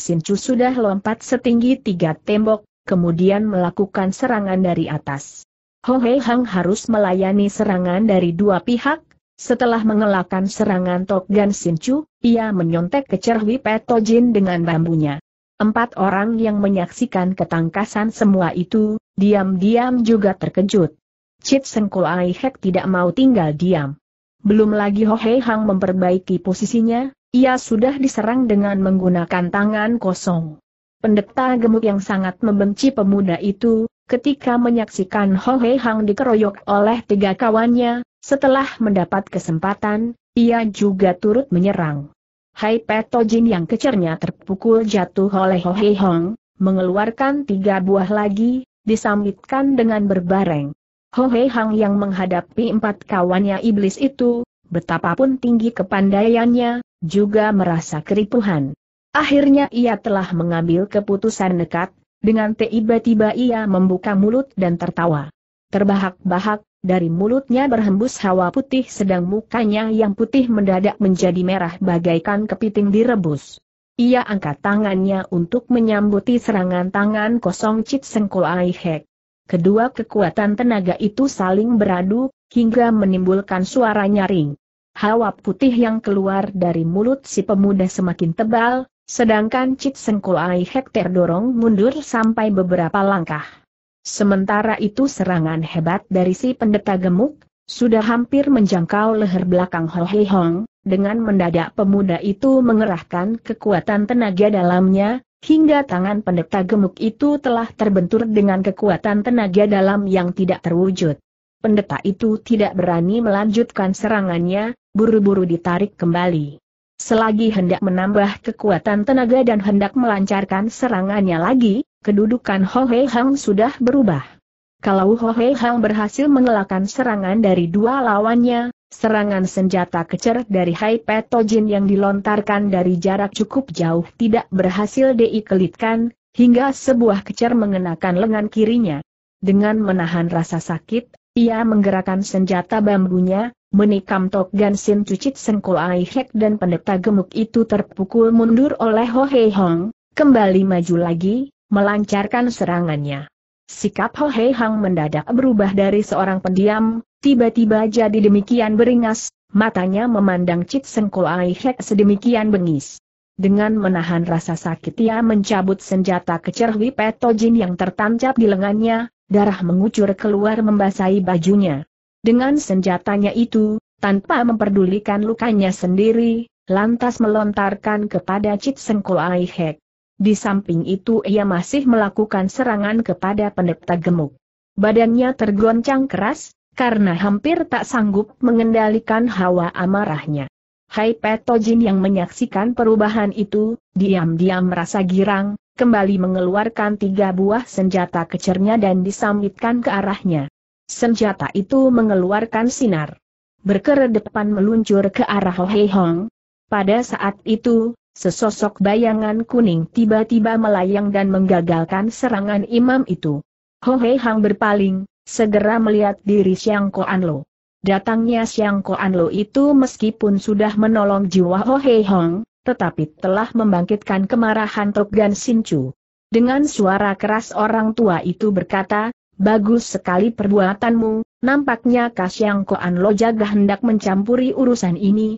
Sin Chu sudah lompat setinggi tiga tembok, kemudian melakukan serangan dari atas. Ho Hei Hong harus melayani serangan dari dua pihak, setelah mengelakkan serangan Tok Gan Sin Chu, ia menyontek ke Peto Jin dengan bambunya. Empat orang yang menyaksikan ketangkasan semua itu, diam-diam juga terkejut. Chit Ai Hek tidak mau tinggal diam. Belum lagi Hei Hang memperbaiki posisinya, ia sudah diserang dengan menggunakan tangan kosong. Pendeta gemuk yang sangat membenci pemuda itu, ketika menyaksikan Ho Hei Hang dikeroyok oleh tiga kawannya, setelah mendapat kesempatan, ia juga turut menyerang. Hai Petojin yang kecernya terpukul jatuh oleh Ho Hei Hang, mengeluarkan tiga buah lagi, disambitkan dengan berbareng. Ho Hei Hang yang menghadapi empat kawannya iblis itu, betapapun tinggi kepandaiannya, juga merasa keripuhan. Akhirnya ia telah mengambil keputusan nekat, dengan tiba-tiba ia membuka mulut dan tertawa. Terbahak-bahak, dari mulutnya berhembus hawa putih sedang mukanya yang putih mendadak menjadi merah bagaikan kepiting direbus. Ia angkat tangannya untuk menyambuti serangan tangan kosong Cit Sengko Aihek. Kedua kekuatan tenaga itu saling beradu, hingga menimbulkan suara nyaring. Hawa putih yang keluar dari mulut si pemuda semakin tebal, sedangkan Sengkul Ai Hekter dorong mundur sampai beberapa langkah. Sementara itu serangan hebat dari si pendeta gemuk, sudah hampir menjangkau leher belakang Ho Hei Hong, dengan mendadak pemuda itu mengerahkan kekuatan tenaga dalamnya, hingga tangan pendeta gemuk itu telah terbentur dengan kekuatan tenaga dalam yang tidak terwujud. Pendeta itu tidak berani melanjutkan serangannya, buru-buru ditarik kembali. Selagi hendak menambah kekuatan tenaga dan hendak melancarkan serangannya lagi, kedudukan Ho Hei Hang sudah berubah. Kalau Ho Hei Hang berhasil mengelakkan serangan dari dua lawannya, Serangan senjata kecer dari Hai Petojin yang dilontarkan dari jarak cukup jauh tidak berhasil diikelitkan, hingga sebuah kecer mengenakan lengan kirinya. Dengan menahan rasa sakit, ia menggerakkan senjata bambunya, menikam Tok Gansin Cucit sengkul Aihek dan pendeta gemuk itu terpukul mundur oleh Ho Hei Hong, kembali maju lagi, melancarkan serangannya. Sikap Ho Hei Hong mendadak berubah dari seorang pendiam, Tiba-tiba jadi demikian beringas, matanya memandang Cik Sengko Aihek sedemikian bengis. Dengan menahan rasa sakit ia mencabut senjata kecer petojin yang tertancap di lengannya, darah mengucur keluar membasahi bajunya. Dengan senjatanya itu, tanpa memperdulikan lukanya sendiri, lantas melontarkan kepada Cik Sengko Aihek. Di samping itu ia masih melakukan serangan kepada pendeta gemuk. Badannya tergoncang keras, karena hampir tak sanggup mengendalikan hawa amarahnya. Hai Petojin yang menyaksikan perubahan itu, diam-diam merasa girang, kembali mengeluarkan tiga buah senjata kecernya dan disamitkan ke arahnya. Senjata itu mengeluarkan sinar. Berkeredepan meluncur ke arah Hohei Hong. Pada saat itu, sesosok bayangan kuning tiba-tiba melayang dan menggagalkan serangan imam itu. Hohei Hong berpaling, segera melihat diri Siang Koan Lo. Datangnya Siang Koan Lo itu meskipun sudah menolong jiwa Ho Hei Hong, tetapi telah membangkitkan kemarahan Tok Gan Sin Chu. Dengan suara keras orang tua itu berkata, Bagus sekali perbuatanmu, nampaknya kas Koan Lo jaga hendak mencampuri urusan ini,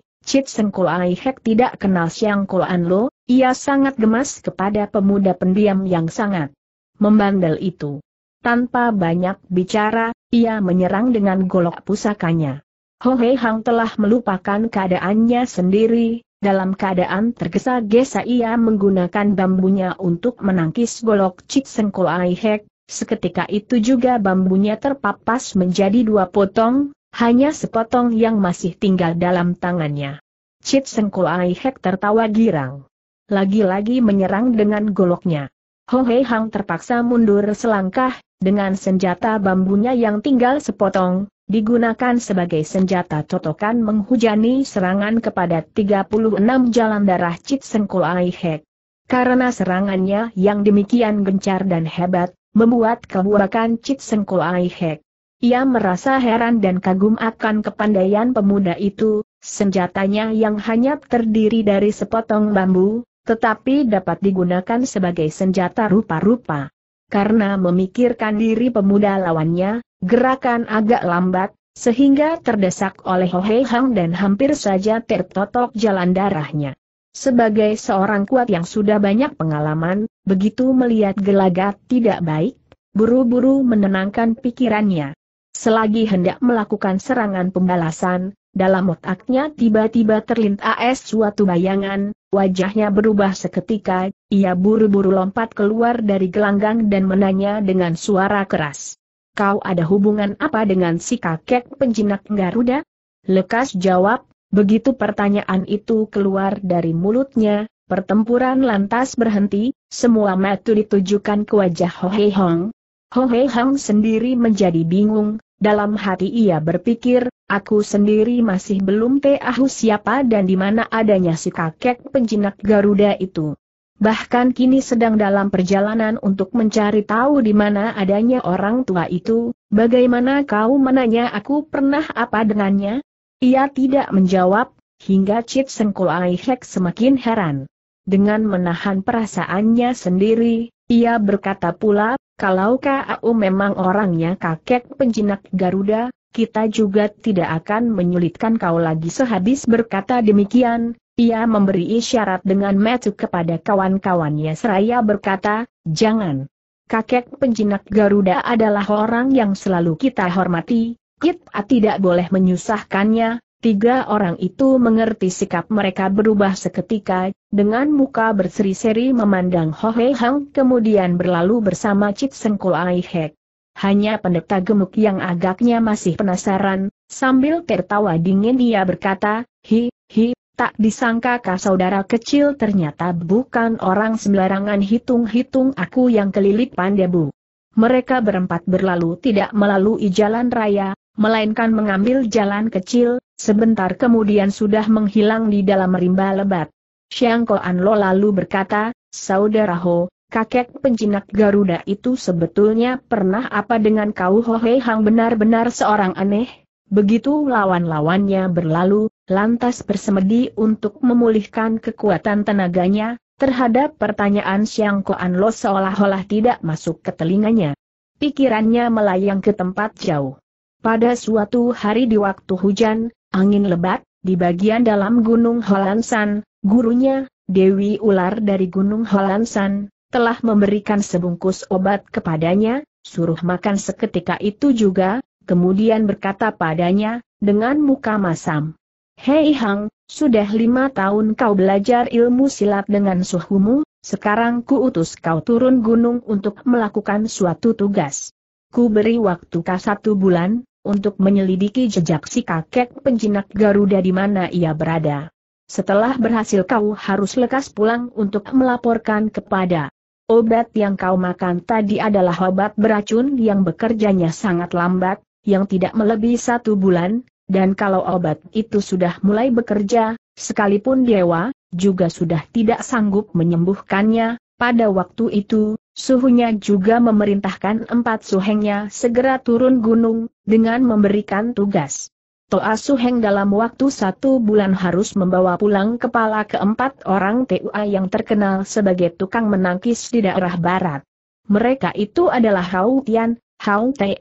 Ko Ai Aihek tidak kenal Siang Koan Lo, ia sangat gemas kepada pemuda pendiam yang sangat membandel itu. Tanpa banyak bicara, ia menyerang dengan golok pusakanya. Ho Hei Hang telah melupakan keadaannya sendiri, dalam keadaan tergesa-gesa ia menggunakan bambunya untuk menangkis golok Cik Sengko Ai Hek, seketika itu juga bambunya terpapas menjadi dua potong, hanya sepotong yang masih tinggal dalam tangannya. Cik Sengko Ai Hek tertawa girang. Lagi-lagi menyerang dengan goloknya. Ho Hei Hang terpaksa mundur selangkah, dengan senjata bambunya yang tinggal sepotong, digunakan sebagai senjata totokan menghujani serangan kepada 36 jalan darah Cit Sengko Aihek. Karena serangannya yang demikian gencar dan hebat, membuat kebuakan Cit Sengko Aihek. Ia merasa heran dan kagum akan kepandaian pemuda itu, senjatanya yang hanya terdiri dari sepotong bambu, tetapi dapat digunakan sebagai senjata rupa-rupa. Karena memikirkan diri pemuda lawannya, gerakan agak lambat, sehingga terdesak oleh Ho Hohe Hang dan hampir saja tertotok jalan darahnya. Sebagai seorang kuat yang sudah banyak pengalaman, begitu melihat gelagat tidak baik, buru-buru menenangkan pikirannya. Selagi hendak melakukan serangan pembalasan, dalam otaknya tiba-tiba terlintas suatu bayangan, wajahnya berubah seketika, ia buru-buru lompat keluar dari gelanggang dan menanya dengan suara keras. Kau ada hubungan apa dengan si kakek penjinak Garuda? Lekas jawab, begitu pertanyaan itu keluar dari mulutnya, pertempuran lantas berhenti, semua mata ditujukan ke wajah Hohei Hong. Hohei Hong sendiri menjadi bingung, dalam hati ia berpikir, aku sendiri masih belum tahu siapa dan di mana adanya si kakek penjinak Garuda itu. Bahkan kini sedang dalam perjalanan untuk mencari tahu di mana adanya orang tua itu, bagaimana kau menanya aku pernah apa dengannya? Ia tidak menjawab, hingga Cit Sengkulai Hek semakin heran. Dengan menahan perasaannya sendiri, ia berkata pula, kalau Kau memang orangnya kakek penjinak Garuda, kita juga tidak akan menyulitkan kau lagi sehabis berkata demikian, ia memberi isyarat dengan metu kepada kawan-kawannya seraya berkata, jangan. Kakek penjinak Garuda adalah orang yang selalu kita hormati, kita tidak boleh menyusahkannya, Tiga orang itu mengerti sikap mereka berubah seketika, dengan muka berseri-seri memandang Ho He Hang kemudian berlalu bersama Cit Sengkul Ai Hek. Hanya pendeta gemuk yang agaknya masih penasaran, sambil tertawa dingin ia berkata, Hi, hi, tak disangka kah saudara kecil ternyata bukan orang sembarangan hitung-hitung aku yang kelilit pandebu. Mereka berempat berlalu tidak melalui jalan raya, melainkan mengambil jalan kecil, Sebentar kemudian sudah menghilang di dalam rimba lebat. Xiang An Lo lalu berkata, Saudara Ho, kakek penjinak Garuda itu sebetulnya pernah apa dengan kau Ho Hei Hang benar-benar seorang aneh? Begitu lawan-lawannya berlalu, lantas bersemedi untuk memulihkan kekuatan tenaganya, terhadap pertanyaan Xiang An Lo seolah-olah tidak masuk ke telinganya. Pikirannya melayang ke tempat jauh. Pada suatu hari di waktu hujan, angin lebat, di bagian dalam Gunung Holansan, gurunya, Dewi Ular dari Gunung Holansan, telah memberikan sebungkus obat kepadanya, suruh makan seketika itu juga, kemudian berkata padanya, dengan muka masam. Hei Hang, sudah lima tahun kau belajar ilmu silat dengan suhumu, sekarang ku utus kau turun gunung untuk melakukan suatu tugas. Ku beri waktu kau satu bulan, untuk menyelidiki jejak si kakek penjinak Garuda di mana ia berada. Setelah berhasil kau harus lekas pulang untuk melaporkan kepada obat yang kau makan tadi adalah obat beracun yang bekerjanya sangat lambat, yang tidak melebihi satu bulan, dan kalau obat itu sudah mulai bekerja, sekalipun dewa, juga sudah tidak sanggup menyembuhkannya, pada waktu itu, Suhunya juga memerintahkan empat suhengnya segera turun gunung, dengan memberikan tugas. Toa Suheng dalam waktu satu bulan harus membawa pulang kepala keempat orang TUA yang terkenal sebagai tukang menangkis di daerah barat. Mereka itu adalah Hao Tian, Hao Te,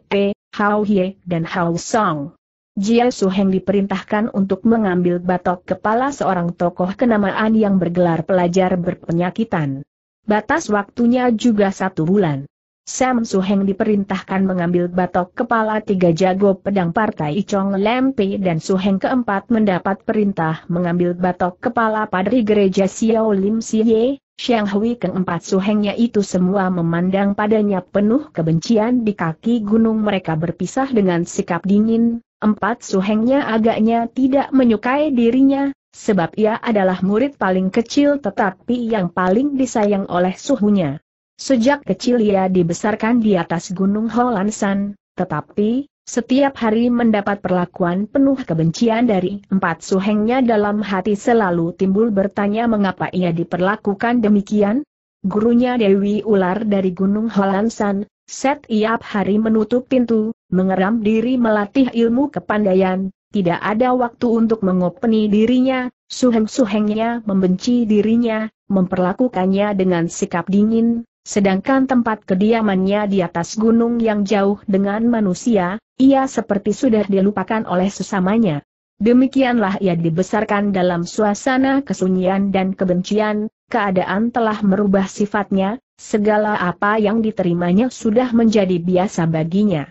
Hao Ye, dan Hao Song. Jia Suheng diperintahkan untuk mengambil batok kepala seorang tokoh kenamaan yang bergelar pelajar berpenyakitan. Batas waktunya juga satu bulan. Sam Suheng diperintahkan mengambil batok kepala tiga jago pedang partai Chong Lempe dan Suheng keempat mendapat perintah mengambil batok kepala padri gereja Xiao Lim Siye, Xiang Hui keempat Suhengnya itu semua memandang padanya penuh kebencian di kaki gunung mereka berpisah dengan sikap dingin, empat Suhengnya agaknya tidak menyukai dirinya, Sebab ia adalah murid paling kecil tetapi yang paling disayang oleh suhunya. Sejak kecil ia dibesarkan di atas Gunung Holansan, tetapi, setiap hari mendapat perlakuan penuh kebencian dari empat suhengnya dalam hati selalu timbul bertanya mengapa ia diperlakukan demikian? Gurunya Dewi Ular dari Gunung Holansan, setiap hari menutup pintu, mengeram diri melatih ilmu kepandaian, tidak ada waktu untuk mengopeni dirinya, suheng-suhengnya membenci dirinya, memperlakukannya dengan sikap dingin, sedangkan tempat kediamannya di atas gunung yang jauh dengan manusia, ia seperti sudah dilupakan oleh sesamanya. Demikianlah ia dibesarkan dalam suasana kesunyian dan kebencian, keadaan telah merubah sifatnya, segala apa yang diterimanya sudah menjadi biasa baginya.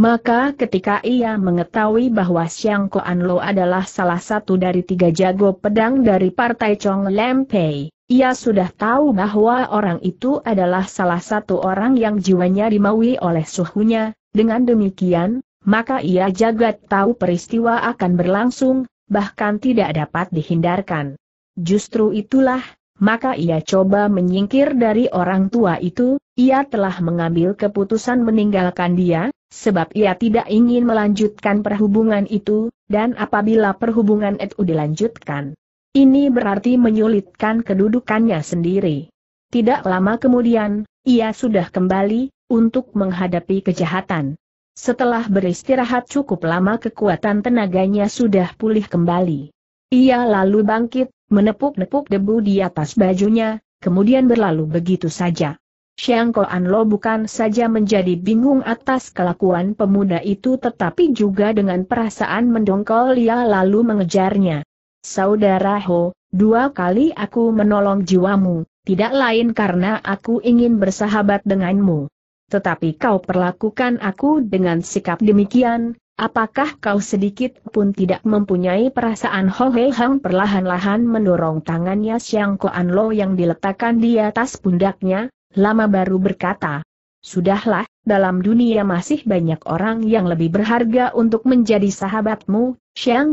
Maka ketika ia mengetahui bahwa Xiang Koan Lo adalah salah satu dari tiga jago pedang dari partai Chong Lempei, ia sudah tahu bahwa orang itu adalah salah satu orang yang jiwanya dimaui oleh suhunya, dengan demikian, maka ia jagat tahu peristiwa akan berlangsung, bahkan tidak dapat dihindarkan. Justru itulah, maka ia coba menyingkir dari orang tua itu, ia telah mengambil keputusan meninggalkan dia, sebab ia tidak ingin melanjutkan perhubungan itu, dan apabila perhubungan itu dilanjutkan, ini berarti menyulitkan kedudukannya sendiri. Tidak lama kemudian, ia sudah kembali, untuk menghadapi kejahatan. Setelah beristirahat cukup lama kekuatan tenaganya sudah pulih kembali. Ia lalu bangkit, menepuk-nepuk debu di atas bajunya, kemudian berlalu begitu saja. Xiang Koan Lo bukan saja menjadi bingung atas kelakuan pemuda itu tetapi juga dengan perasaan mendongkol ia lalu mengejarnya. Saudara Ho, dua kali aku menolong jiwamu, tidak lain karena aku ingin bersahabat denganmu. Tetapi kau perlakukan aku dengan sikap demikian, Apakah kau sedikit pun tidak mempunyai perasaan Ho Hei Hang perlahan-lahan mendorong tangannya Ko An Lo yang diletakkan di atas pundaknya, lama baru berkata. Sudahlah, dalam dunia masih banyak orang yang lebih berharga untuk menjadi sahabatmu,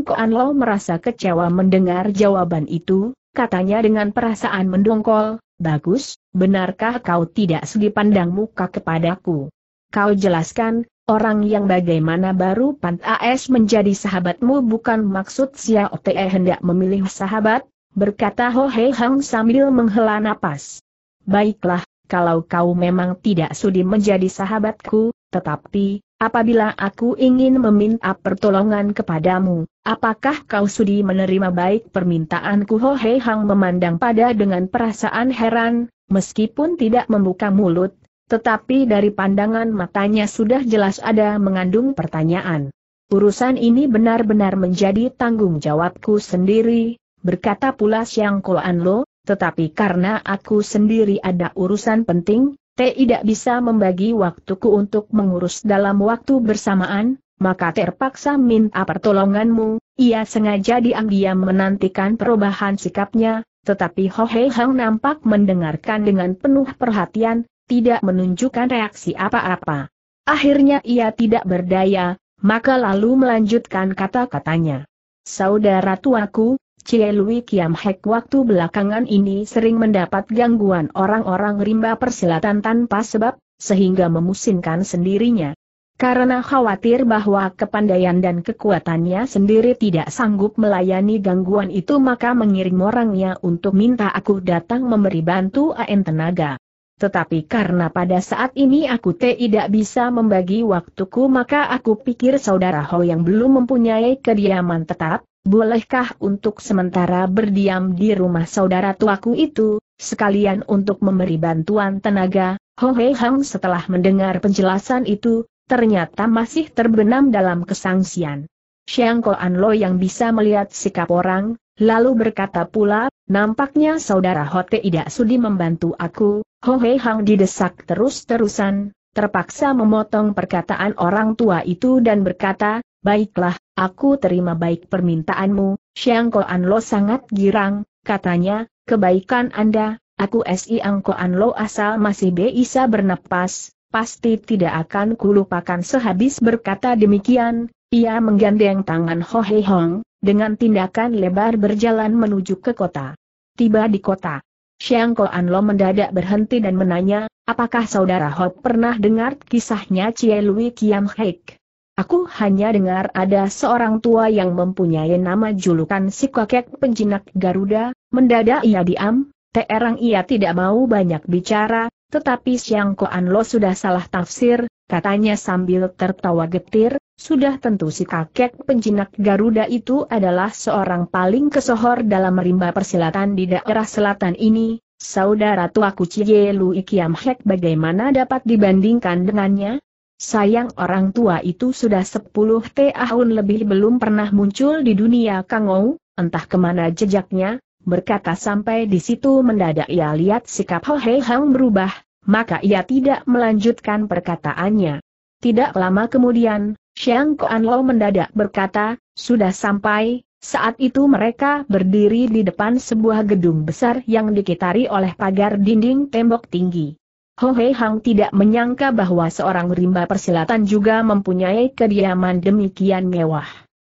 Ko An Lo merasa kecewa mendengar jawaban itu, katanya dengan perasaan mendongkol, bagus, benarkah kau tidak sudi pandang muka kepadaku? Kau jelaskan, Orang yang bagaimana baru Pantas menjadi sahabatmu bukan maksud Xiao Te hendak memilih sahabat, berkata Ho He Hang sambil menghela napas. Baiklah, kalau kau memang tidak sudi menjadi sahabatku, tetapi, apabila aku ingin meminta pertolongan kepadamu, apakah kau sudi menerima baik permintaanku Ho He Hang memandang pada dengan perasaan heran, meskipun tidak membuka mulut, tetapi dari pandangan matanya sudah jelas ada mengandung pertanyaan. Urusan ini benar-benar menjadi tanggung jawabku sendiri, berkata pula Siang Kuan Lo, tetapi karena aku sendiri ada urusan penting, tidak bisa membagi waktuku untuk mengurus dalam waktu bersamaan, maka terpaksa minta pertolonganmu, ia sengaja diam-diam menantikan perubahan sikapnya, tetapi Ho Hei Hang nampak mendengarkan dengan penuh perhatian, tidak menunjukkan reaksi apa-apa. Akhirnya ia tidak berdaya, maka lalu melanjutkan kata-katanya. Saudara tuaku, Cie Lui Kiam Hek waktu belakangan ini sering mendapat gangguan orang-orang rimba persilatan tanpa sebab, sehingga memusingkan sendirinya. Karena khawatir bahwa kepandaian dan kekuatannya sendiri tidak sanggup melayani gangguan itu maka mengirim orangnya untuk minta aku datang memberi bantu AN tenaga. Tetapi karena pada saat ini aku tidak bisa membagi waktuku maka aku pikir saudara Ho yang belum mempunyai kediaman tetap, bolehkah untuk sementara berdiam di rumah saudara tuaku itu, sekalian untuk memberi bantuan tenaga, Ho Hei Hang setelah mendengar penjelasan itu, ternyata masih terbenam dalam kesangsian. Xiang An Lo yang bisa melihat sikap orang, lalu berkata pula, Nampaknya saudara Hote tidak sudi membantu aku, Hohe Hang didesak terus-terusan, terpaksa memotong perkataan orang tua itu dan berkata, Baiklah, aku terima baik permintaanmu, Siang An Lo sangat girang, katanya, kebaikan Anda, aku Si Ang An Lo asal masih bisa bernapas, pasti tidak akan kulupakan sehabis berkata demikian, ia menggandeng tangan Ho Hei Hong, dengan tindakan lebar berjalan menuju ke kota tiba di kota. Xiang Ko Anlo mendadak berhenti dan menanya, apakah saudara Hop pernah dengar kisahnya Cie Lui Kiam Hek? Aku hanya dengar ada seorang tua yang mempunyai nama julukan si kakek penjinak Garuda, mendadak ia diam, terang ia tidak mau banyak bicara, tetapi Siang Koan Lo sudah salah tafsir, katanya sambil tertawa getir, sudah tentu si kakek penjinak Garuda itu adalah seorang paling kesohor dalam rimba persilatan di daerah selatan ini, saudara tua Cie Lui Kiam Hek bagaimana dapat dibandingkan dengannya? Sayang orang tua itu sudah 10 tahun lebih belum pernah muncul di dunia Kangou, entah kemana jejaknya, Berkata sampai di situ mendadak ia lihat sikap Ho Hei Hang berubah, maka ia tidak melanjutkan perkataannya. Tidak lama kemudian, Xiang Kuan Lo mendadak berkata, sudah sampai, saat itu mereka berdiri di depan sebuah gedung besar yang dikitari oleh pagar dinding tembok tinggi. Ho Hei Hang tidak menyangka bahwa seorang rimba persilatan juga mempunyai kediaman demikian mewah.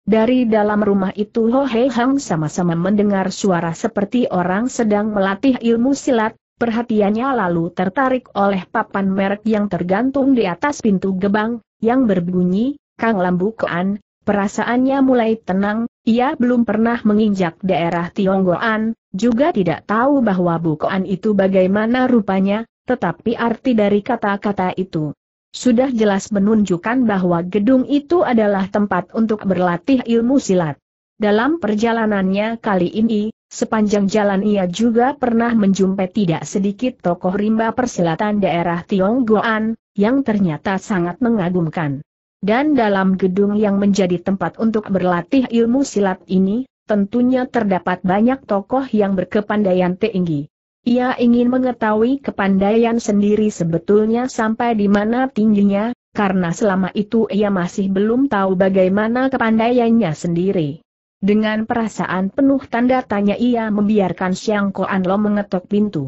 Dari dalam rumah itu Ho Hei Hang sama-sama mendengar suara seperti orang sedang melatih ilmu silat, perhatiannya lalu tertarik oleh papan merek yang tergantung di atas pintu gebang, yang berbunyi, Kang Lambu Koan, perasaannya mulai tenang, ia belum pernah menginjak daerah Tionggoan, juga tidak tahu bahwa Koan itu bagaimana rupanya, tetapi arti dari kata-kata itu sudah jelas menunjukkan bahwa gedung itu adalah tempat untuk berlatih ilmu silat. Dalam perjalanannya kali ini, sepanjang jalan ia juga pernah menjumpai tidak sedikit tokoh rimba persilatan daerah Tionggoan, yang ternyata sangat mengagumkan. Dan dalam gedung yang menjadi tempat untuk berlatih ilmu silat ini, tentunya terdapat banyak tokoh yang berkepandaian tinggi. Ia ingin mengetahui kepandaian sendiri sebetulnya sampai di mana tingginya, karena selama itu ia masih belum tahu bagaimana kepandaiannya sendiri. Dengan perasaan penuh tanda tanya ia membiarkan Xiang Ko mengetuk mengetuk pintu.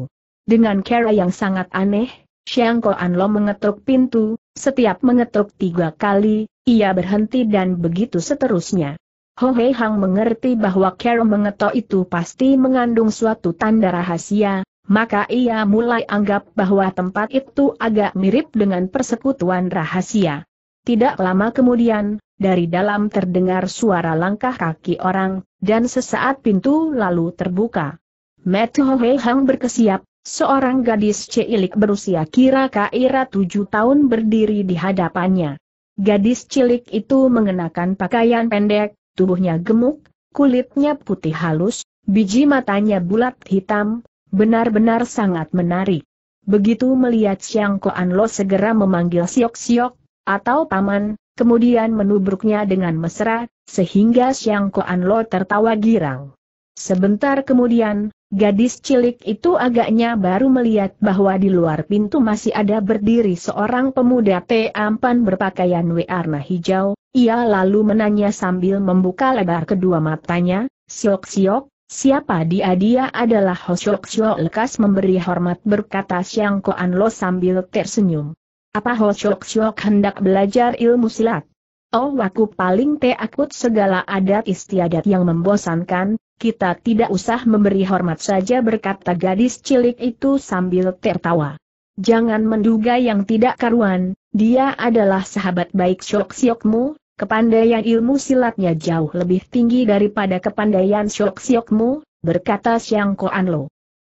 Dengan cara yang sangat aneh, Xiang Ko mengetuk mengetuk pintu, setiap mengetuk tiga kali, ia berhenti dan begitu seterusnya. Ho Hei Hang mengerti bahwa Carol mengetok itu pasti mengandung suatu tanda rahasia, maka ia mulai anggap bahwa tempat itu agak mirip dengan persekutuan rahasia. Tidak lama kemudian, dari dalam terdengar suara langkah kaki orang, dan sesaat pintu lalu terbuka. Matt Ho Hei Hang berkesiap, seorang gadis cilik berusia kira-kira tujuh tahun berdiri di hadapannya. Gadis cilik itu mengenakan pakaian pendek, tubuhnya gemuk, kulitnya putih halus, biji matanya bulat hitam, benar-benar sangat menarik. Begitu melihat Xiang Koan Lo segera memanggil Siok Siok, atau paman, kemudian menubruknya dengan mesra, sehingga Xiang Koan Lo tertawa girang. Sebentar kemudian, Gadis cilik itu agaknya baru melihat bahwa di luar pintu masih ada berdiri seorang pemuda teampan berpakaian warna hijau, ia lalu menanya sambil membuka lebar kedua matanya, siok-siok, siapa dia dia adalah hosok Siok lekas memberi hormat berkata Siang Koan Lo sambil tersenyum. Apa hosok Siok hendak belajar ilmu silat? Oh aku paling takut segala adat istiadat yang membosankan, kita tidak usah memberi hormat saja berkata gadis cilik itu sambil tertawa. Jangan menduga yang tidak karuan, dia adalah sahabat baik Syok Syokmu, kepandaian ilmu silatnya jauh lebih tinggi daripada kepandaian Syok Syokmu, berkata Siang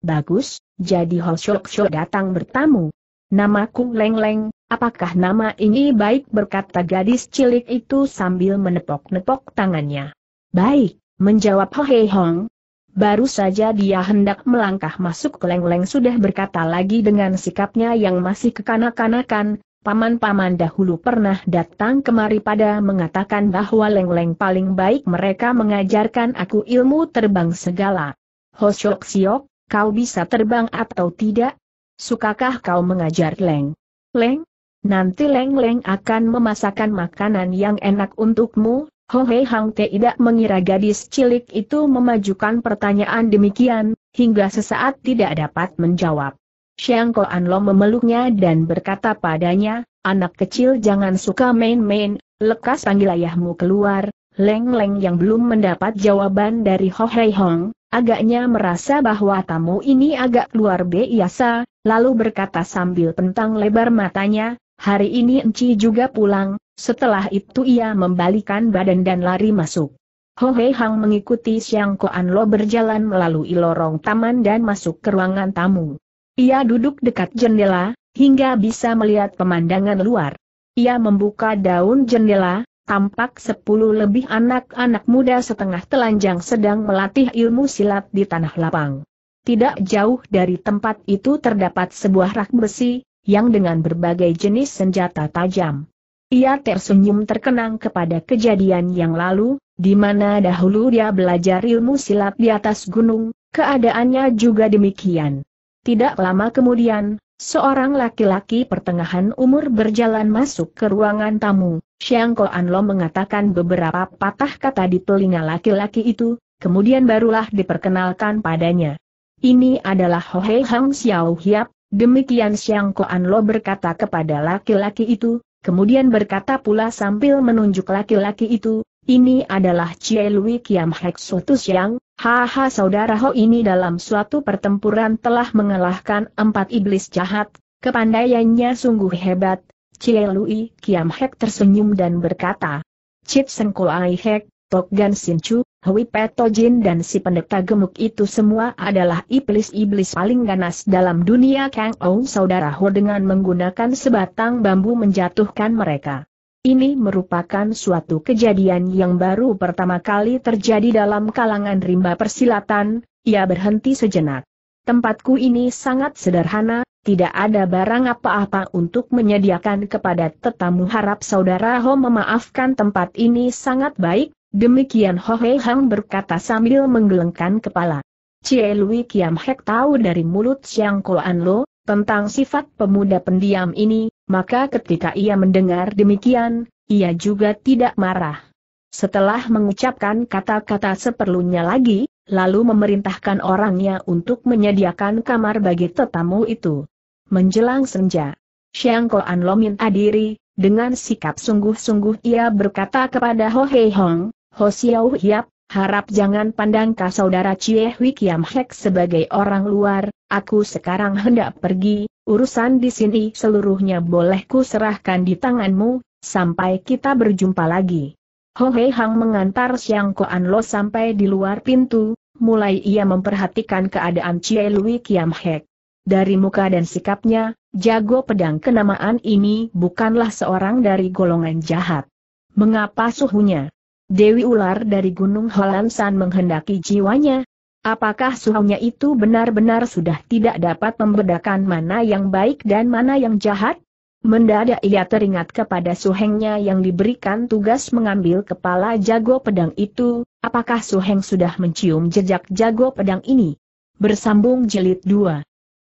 Bagus, jadi Ho Syok Syok datang bertamu. Namaku Leng Leng, apakah nama ini baik berkata gadis cilik itu sambil menepok-nepok tangannya. Baik, Menjawab Hei Hong, Baru saja dia hendak melangkah masuk ke leng-leng sudah berkata lagi dengan sikapnya yang masih kekanak-kanakan, paman-paman dahulu pernah datang kemari pada mengatakan bahwa leng-leng paling baik mereka mengajarkan aku ilmu terbang segala. Hosyok Siok, kau bisa terbang atau tidak? Sukakah kau mengajar leng? Leng? Nanti leng-leng akan memasakkan makanan yang enak untukmu, Ho Hei Hang Te tidak mengira gadis cilik itu memajukan pertanyaan demikian, hingga sesaat tidak dapat menjawab. Xiang Ko An Lo memeluknya dan berkata padanya, anak kecil jangan suka main-main, lekas panggil ayahmu keluar, Leng Leng yang belum mendapat jawaban dari Ho Hei Hong, agaknya merasa bahwa tamu ini agak luar biasa, lalu berkata sambil pentang lebar matanya, hari ini Enci juga pulang, setelah itu ia membalikan badan dan lari masuk. Ho Hei Hang mengikuti Siang Koan Lo berjalan melalui lorong taman dan masuk ke ruangan tamu. Ia duduk dekat jendela, hingga bisa melihat pemandangan luar. Ia membuka daun jendela, tampak sepuluh lebih anak-anak muda setengah telanjang sedang melatih ilmu silat di tanah lapang. Tidak jauh dari tempat itu terdapat sebuah rak besi, yang dengan berbagai jenis senjata tajam. Ia tersenyum terkenang kepada kejadian yang lalu, di mana dahulu dia belajar ilmu silat di atas gunung, keadaannya juga demikian. Tidak lama kemudian, seorang laki-laki pertengahan umur berjalan masuk ke ruangan tamu. Xiang Anlo mengatakan beberapa patah kata di telinga laki-laki itu, kemudian barulah diperkenalkan padanya. Ini adalah Ho Hei Hang Xiao Hiap, demikian Xiang Anlo berkata kepada laki-laki itu, Kemudian berkata pula sambil menunjuk laki-laki itu, ini adalah Chie Lui Kiam Hek Sotus Yang, haha saudara Ho ini dalam suatu pertempuran telah mengalahkan empat iblis jahat, kepandaiannya sungguh hebat, Chie Lui Kiam Hek tersenyum dan berkata, Chit Sengko Ai Hek, Tok Gan Sin Chu, Hui Peto Jin dan si pendeta gemuk itu semua adalah iblis-iblis paling ganas dalam dunia Kang Ou Saudara Ho dengan menggunakan sebatang bambu menjatuhkan mereka. Ini merupakan suatu kejadian yang baru pertama kali terjadi dalam kalangan rimba persilatan, ia berhenti sejenak. Tempatku ini sangat sederhana, tidak ada barang apa-apa untuk menyediakan kepada tetamu harap saudara Ho memaafkan tempat ini sangat baik, Demikian Ho Hei Hang berkata sambil menggelengkan kepala. Cie Lui Kiam Hek tahu dari mulut Ko An Lo, tentang sifat pemuda pendiam ini, maka ketika ia mendengar demikian, ia juga tidak marah. Setelah mengucapkan kata-kata seperlunya lagi, lalu memerintahkan orangnya untuk menyediakan kamar bagi tetamu itu. Menjelang senja, Xiang Koan Lo minta diri, dengan sikap sungguh-sungguh ia berkata kepada Ho Hei Hong, Hosiau Hiap, harap jangan pandang ka saudara Cie Hui Kiam Hek sebagai orang luar, aku sekarang hendak pergi, urusan di sini seluruhnya boleh ku serahkan di tanganmu, sampai kita berjumpa lagi. Ho Hei Hang mengantar Siang Koan Lo sampai di luar pintu, mulai ia memperhatikan keadaan Cie Lui Kiam Hek. Dari muka dan sikapnya, jago pedang kenamaan ini bukanlah seorang dari golongan jahat. Mengapa suhunya? Dewi ular dari Gunung Holansan menghendaki jiwanya. Apakah suhunya itu benar-benar sudah tidak dapat membedakan mana yang baik dan mana yang jahat? Mendadak ia teringat kepada suhengnya yang diberikan tugas mengambil kepala jago pedang itu, apakah suheng sudah mencium jejak jago pedang ini? Bersambung jilid 2